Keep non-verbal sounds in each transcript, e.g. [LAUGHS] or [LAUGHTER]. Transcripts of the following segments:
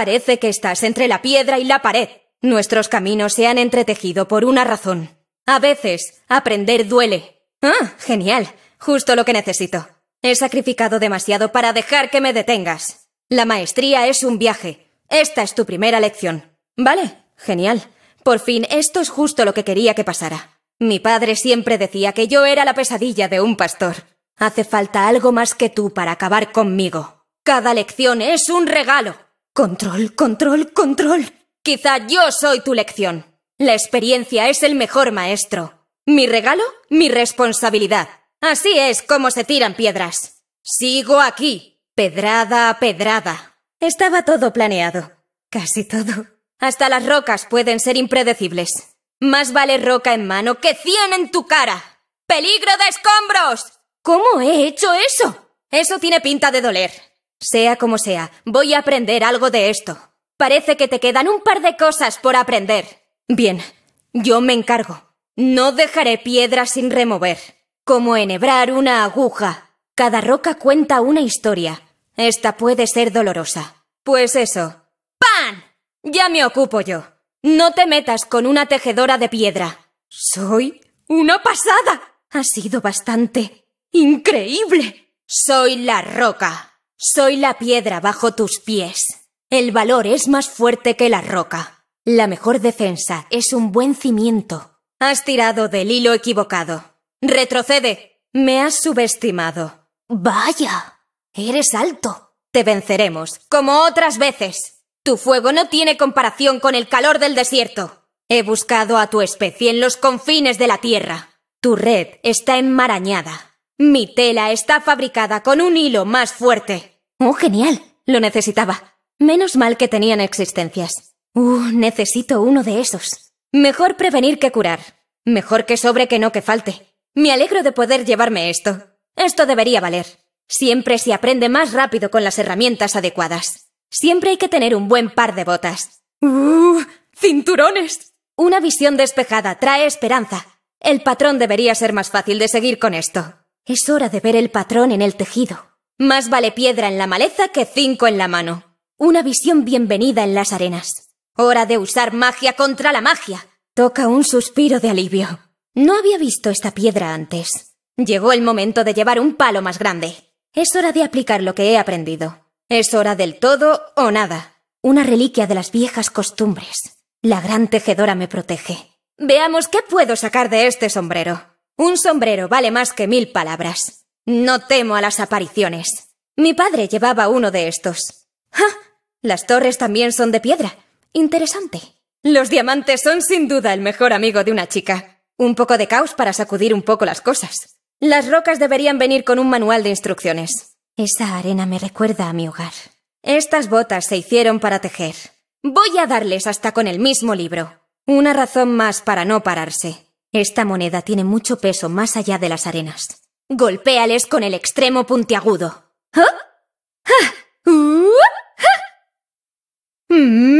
Parece que estás entre la piedra y la pared. Nuestros caminos se han entretejido por una razón. A veces, aprender duele. Ah, genial. Justo lo que necesito. He sacrificado demasiado para dejar que me detengas. La maestría es un viaje. Esta es tu primera lección. ¿Vale? Genial. Por fin, esto es justo lo que quería que pasara. Mi padre siempre decía que yo era la pesadilla de un pastor. Hace falta algo más que tú para acabar conmigo. Cada lección es un regalo. Control, control, control. Quizá yo soy tu lección. La experiencia es el mejor maestro. Mi regalo, mi responsabilidad. Así es como se tiran piedras. Sigo aquí, pedrada a pedrada. Estaba todo planeado. Casi todo. Hasta las rocas pueden ser impredecibles. Más vale roca en mano que cien en tu cara. ¡Peligro de escombros! ¿Cómo he hecho eso? Eso tiene pinta de doler. Sea como sea, voy a aprender algo de esto. Parece que te quedan un par de cosas por aprender. Bien, yo me encargo. No dejaré piedra sin remover. Como enhebrar una aguja. Cada roca cuenta una historia. Esta puede ser dolorosa. Pues eso. ¡Pan! Ya me ocupo yo. No te metas con una tejedora de piedra. Soy una pasada. Ha sido bastante increíble. Soy la roca. Soy la piedra bajo tus pies. El valor es más fuerte que la roca. La mejor defensa es un buen cimiento. Has tirado del hilo equivocado. Retrocede. Me has subestimado. Vaya. Eres alto. Te venceremos, como otras veces. Tu fuego no tiene comparación con el calor del desierto. He buscado a tu especie en los confines de la tierra. Tu red está enmarañada. Mi tela está fabricada con un hilo más fuerte. Oh, genial. Lo necesitaba. Menos mal que tenían existencias. Uh, necesito uno de esos. Mejor prevenir que curar. Mejor que sobre que no que falte. Me alegro de poder llevarme esto. Esto debería valer. Siempre se aprende más rápido con las herramientas adecuadas. Siempre hay que tener un buen par de botas. ¡Uh! ¡Cinturones! Una visión despejada trae esperanza. El patrón debería ser más fácil de seguir con esto. Es hora de ver el patrón en el tejido. Más vale piedra en la maleza que cinco en la mano. Una visión bienvenida en las arenas. Hora de usar magia contra la magia. Toca un suspiro de alivio. No había visto esta piedra antes. Llegó el momento de llevar un palo más grande. Es hora de aplicar lo que he aprendido. Es hora del todo o nada. Una reliquia de las viejas costumbres. La gran tejedora me protege. Veamos qué puedo sacar de este sombrero. Un sombrero vale más que mil palabras. No temo a las apariciones. Mi padre llevaba uno de estos. ¡Ja! Las torres también son de piedra. Interesante. Los diamantes son sin duda el mejor amigo de una chica. Un poco de caos para sacudir un poco las cosas. Las rocas deberían venir con un manual de instrucciones. Esa arena me recuerda a mi hogar. Estas botas se hicieron para tejer. Voy a darles hasta con el mismo libro. Una razón más para no pararse. Esta moneda tiene mucho peso más allá de las arenas. Golpéales con el extremo puntiagudo. ¡Ah! ¡Ah! ¡Uh! ¡Ah! Mm.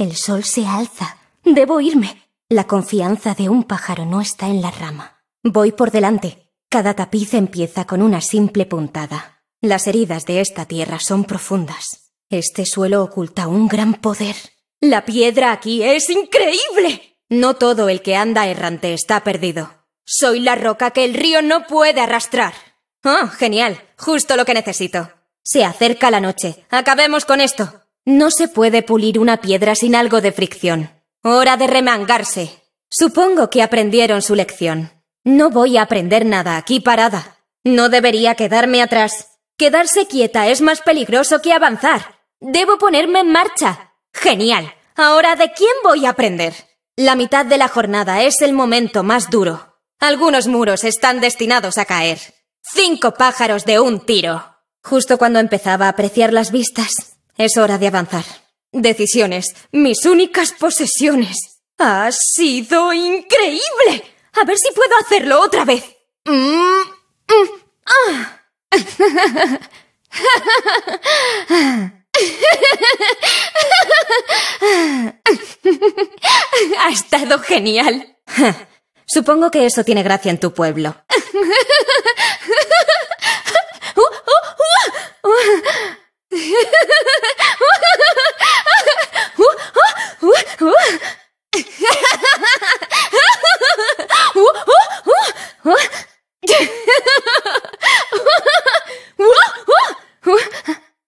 El sol se alza. Debo irme. La confianza de un pájaro no está en la rama. Voy por delante. Cada tapiz empieza con una simple puntada. Las heridas de esta tierra son profundas. Este suelo oculta un gran poder. La piedra aquí es increíble. No todo el que anda errante está perdido. Soy la roca que el río no puede arrastrar. oh, genial! Justo lo que necesito. Se acerca la noche. Acabemos con esto. No se puede pulir una piedra sin algo de fricción. Hora de remangarse. Supongo que aprendieron su lección. No voy a aprender nada aquí parada. No debería quedarme atrás. Quedarse quieta es más peligroso que avanzar. Debo ponerme en marcha. Genial. Ahora, ¿de quién voy a aprender? La mitad de la jornada es el momento más duro. Algunos muros están destinados a caer. Cinco pájaros de un tiro. Justo cuando empezaba a apreciar las vistas, es hora de avanzar. Decisiones, mis únicas posesiones. Ha sido increíble. A ver si puedo hacerlo otra vez. Mm, mm, ah. ha estado genial. Supongo que eso tiene gracia en tu pueblo. [LAUGHS]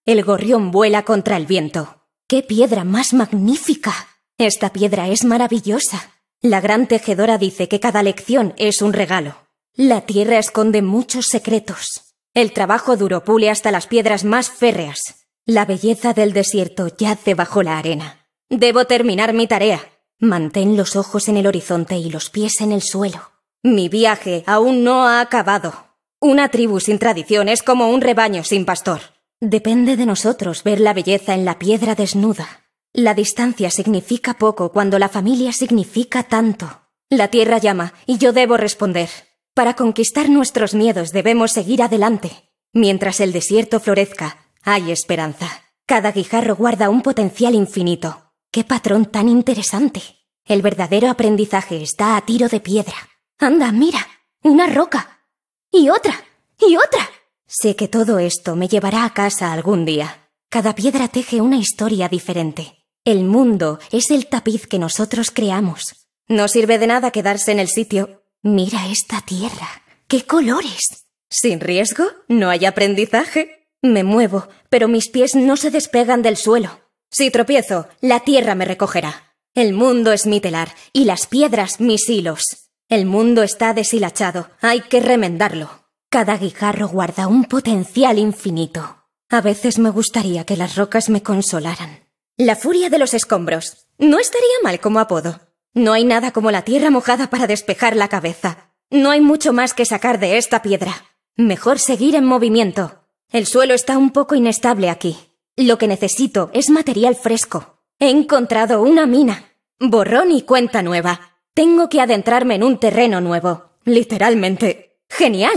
El gorrión vuela contra el viento. ¡Qué piedra más magnífica! Esta piedra es maravillosa. La gran tejedora dice que cada lección es un regalo. La tierra esconde muchos secretos. El trabajo duro pule hasta las piedras más férreas. La belleza del desierto yace bajo la arena. Debo terminar mi tarea. Mantén los ojos en el horizonte y los pies en el suelo. Mi viaje aún no ha acabado. Una tribu sin tradición es como un rebaño sin pastor. Depende de nosotros ver la belleza en la piedra desnuda. La distancia significa poco cuando la familia significa tanto. La tierra llama y yo debo responder. Para conquistar nuestros miedos debemos seguir adelante. Mientras el desierto florezca, hay esperanza. Cada guijarro guarda un potencial infinito. ¡Qué patrón tan interesante! El verdadero aprendizaje está a tiro de piedra. Anda, mira, una roca. Y otra. Y otra. Sé que todo esto me llevará a casa algún día. Cada piedra teje una historia diferente. El mundo es el tapiz que nosotros creamos. No sirve de nada quedarse en el sitio Mira esta tierra. ¡Qué colores! Sin riesgo, no hay aprendizaje. Me muevo, pero mis pies no se despegan del suelo. Si tropiezo, la tierra me recogerá. El mundo es mi telar y las piedras mis hilos. El mundo está deshilachado, hay que remendarlo. Cada guijarro guarda un potencial infinito. A veces me gustaría que las rocas me consolaran. La furia de los escombros. No estaría mal como apodo. No hay nada como la tierra mojada para despejar la cabeza. No hay mucho más que sacar de esta piedra. Mejor seguir en movimiento. El suelo está un poco inestable aquí. Lo que necesito es material fresco. He encontrado una mina. Borrón y cuenta nueva. Tengo que adentrarme en un terreno nuevo. Literalmente. Genial.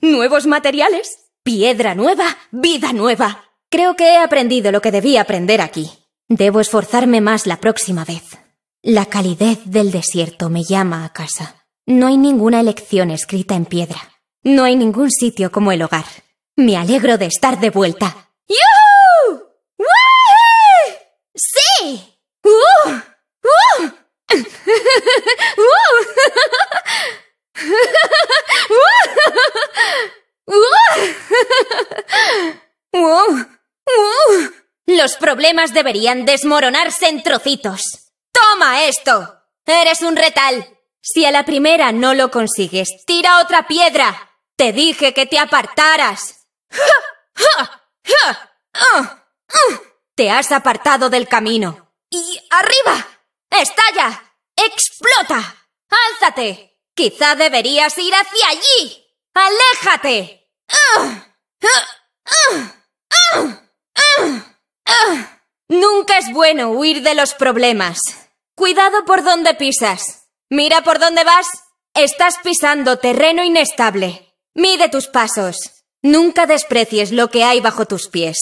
Nuevos materiales. Piedra nueva, vida nueva. Creo que he aprendido lo que debía aprender aquí. Debo esforzarme más la próxima vez. La calidez del desierto me llama a casa. No hay ninguna elección escrita en piedra. No hay ningún sitio como el hogar. Me alegro de estar de vuelta. ¡Sí! ¡Uh! ¡Uh! ¡Uh! Los problemas deberían desmoronarse en trocitos. ¡Toma esto! Eres un retal. Si a la primera no lo consigues, tira otra piedra. Te dije que te apartaras. Te has apartado del camino. ¡Y arriba! ¡Estalla! ¡Explota! ¡Álzate! Quizá deberías ir hacia allí. ¡Aléjate! Nunca es bueno huir de los problemas. Cuidado por dónde pisas. Mira por dónde vas. Estás pisando terreno inestable. Mide tus pasos. Nunca desprecies lo que hay bajo tus pies.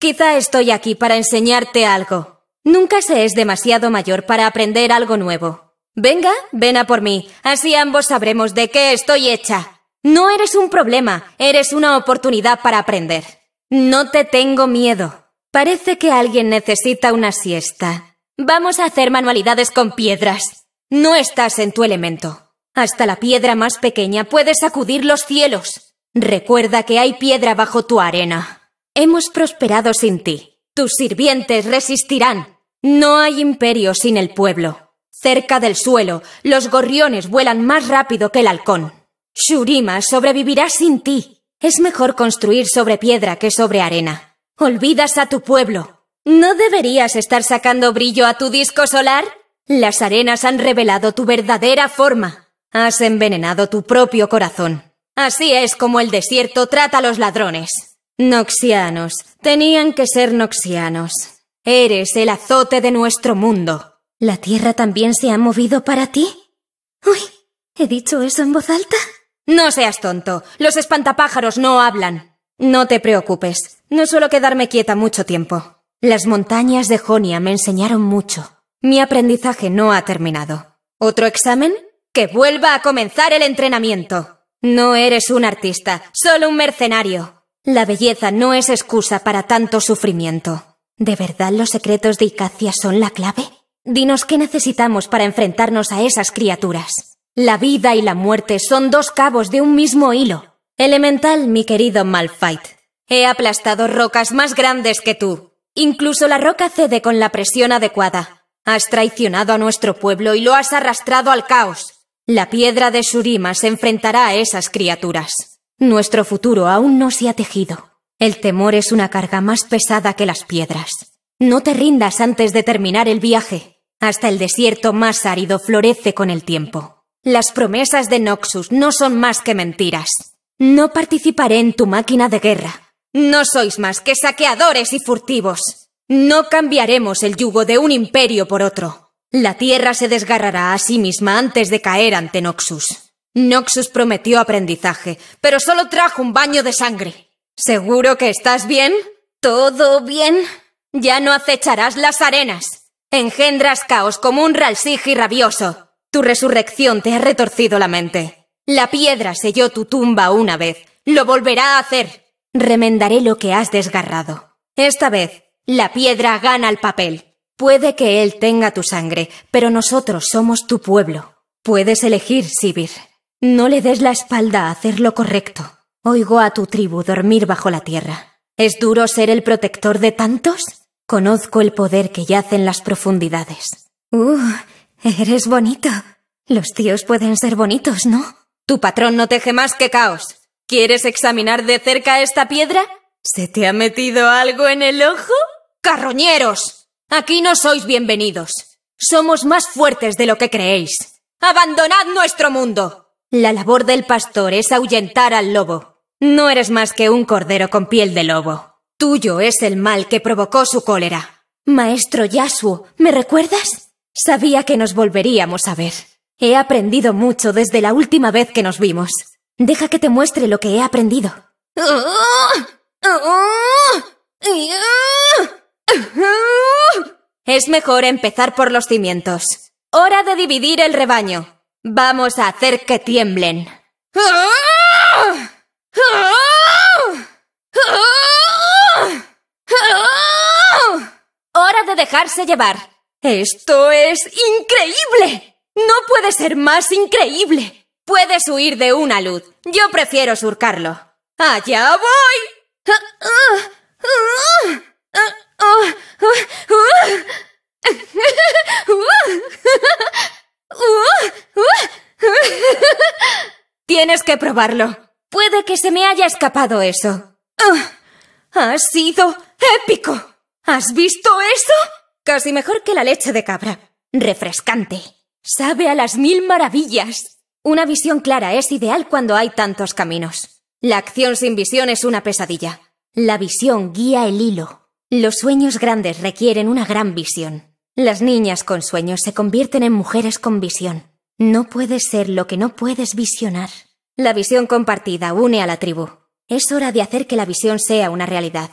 Quizá estoy aquí para enseñarte algo. Nunca se es demasiado mayor para aprender algo nuevo. Venga, ven a por mí, así ambos sabremos de qué estoy hecha. No eres un problema, eres una oportunidad para aprender. No te tengo miedo. Parece que alguien necesita una siesta. Vamos a hacer manualidades con piedras. No estás en tu elemento. Hasta la piedra más pequeña puede sacudir los cielos. Recuerda que hay piedra bajo tu arena. Hemos prosperado sin ti. Tus sirvientes resistirán. No hay imperio sin el pueblo. Cerca del suelo, los gorriones vuelan más rápido que el halcón. Shurima sobrevivirá sin ti. Es mejor construir sobre piedra que sobre arena. Olvidas a tu pueblo. ¿No deberías estar sacando brillo a tu disco solar? Las arenas han revelado tu verdadera forma. Has envenenado tu propio corazón. Así es como el desierto trata a los ladrones. Noxianos. Tenían que ser noxianos. Eres el azote de nuestro mundo. ¿La tierra también se ha movido para ti? Uy, ¿he dicho eso en voz alta? No seas tonto. Los espantapájaros no hablan. No te preocupes. No suelo quedarme quieta mucho tiempo. Las montañas de Jonia me enseñaron mucho. Mi aprendizaje no ha terminado. ¿Otro examen? ¡Que vuelva a comenzar el entrenamiento! No eres un artista, solo un mercenario. La belleza no es excusa para tanto sufrimiento. ¿De verdad los secretos de Icacia son la clave? Dinos qué necesitamos para enfrentarnos a esas criaturas. La vida y la muerte son dos cabos de un mismo hilo. Elemental, mi querido Malfight. He aplastado rocas más grandes que tú. Incluso la roca cede con la presión adecuada. Has traicionado a nuestro pueblo y lo has arrastrado al caos. La piedra de Surima se enfrentará a esas criaturas. Nuestro futuro aún no se ha tejido. El temor es una carga más pesada que las piedras. No te rindas antes de terminar el viaje. Hasta el desierto más árido florece con el tiempo. Las promesas de Noxus no son más que mentiras. No participaré en tu máquina de guerra. No sois más que saqueadores y furtivos. No cambiaremos el yugo de un imperio por otro. La tierra se desgarrará a sí misma antes de caer ante Noxus. Noxus prometió aprendizaje, pero solo trajo un baño de sangre. ¿Seguro que estás bien? ¿Todo bien? Ya no acecharás las arenas. Engendras caos como un y rabioso. Tu resurrección te ha retorcido la mente. La piedra selló tu tumba una vez. Lo volverá a hacer. Remendaré lo que has desgarrado. Esta vez, la piedra gana el papel. Puede que él tenga tu sangre, pero nosotros somos tu pueblo. Puedes elegir, Sibir. No le des la espalda a hacer lo correcto. Oigo a tu tribu dormir bajo la tierra. ¿Es duro ser el protector de tantos? Conozco el poder que yace en las profundidades. Uh, eres bonito. Los tíos pueden ser bonitos, ¿no? Tu patrón no teje más que caos. ¿Quieres examinar de cerca esta piedra? ¿Se te ha metido algo en el ojo? ¡Carroñeros! Aquí no sois bienvenidos. Somos más fuertes de lo que creéis. ¡Abandonad nuestro mundo! La labor del pastor es ahuyentar al lobo. No eres más que un cordero con piel de lobo. Tuyo es el mal que provocó su cólera. Maestro Yasuo, ¿me recuerdas? Sabía que nos volveríamos a ver. He aprendido mucho desde la última vez que nos vimos. Deja que te muestre lo que he aprendido. Es mejor empezar por los cimientos. Hora de dividir el rebaño. Vamos a hacer que tiemblen. Hora de dejarse llevar. Esto es increíble. No puede ser más increíble. Puedes huir de una luz. Yo prefiero surcarlo. ¡Allá voy! Tienes que probarlo. Puede que se me haya escapado eso. ha sido épico. ¿Has visto eso? Casi mejor que la leche de cabra. Refrescante. Sabe a las mil maravillas. Una visión clara es ideal cuando hay tantos caminos. La acción sin visión es una pesadilla. La visión guía el hilo. Los sueños grandes requieren una gran visión. Las niñas con sueños se convierten en mujeres con visión. No puedes ser lo que no puedes visionar. La visión compartida une a la tribu. Es hora de hacer que la visión sea una realidad.